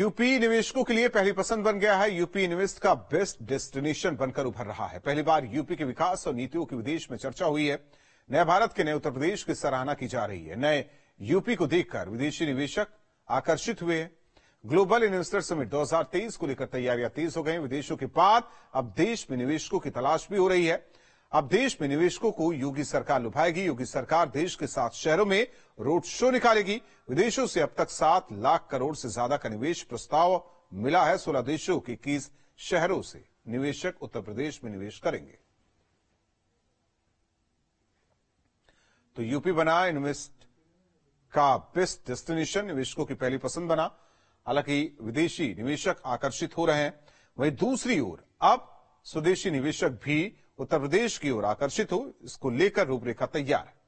UP निवेशकों के लिए पहली पसंद बन गया है यूपी इन्वेस्ट का बेस्ट डेस्टिनेशन बनकर उभर रहा है पहली बार यूपी के विकास और नीतियों की विदेश में चर्चा हुई है नए भारत के नए उत्तर प्रदेश की सराहना की जा रही है नए यूपी को देखकर विदेशी निवेशक आकर्षित हुए हैं ग्लोबल इन्वेस्टर समिट 2023 को लेकर तैयारियां तेज हो गई विदेशों के बाद अब देश में निवेशकों की तलाश भी हो रही है अब देश में निवेशकों को योगी सरकार लुभाएगी योगी सरकार देश के सात शहरों में रोड शो निकालेगी विदेशों से अब तक सात लाख करोड़ से ज्यादा का निवेश प्रस्ताव मिला है सोलह देशों के इक्कीस शहरों से निवेशक उत्तर प्रदेश में निवेश करेंगे तो यूपी बना इन्वेस्ट का बेस्ट डेस्टिनेशन निवेशकों की पहली पसंद बना हालांकि विदेशी निवेशक आकर्षित हो रहे हैं वहीं दूसरी ओर अब स्वदेशी निवेशक भी उत्तर प्रदेश की ओर आकर्षित हो इसको लेकर रूपरेखा तैयार है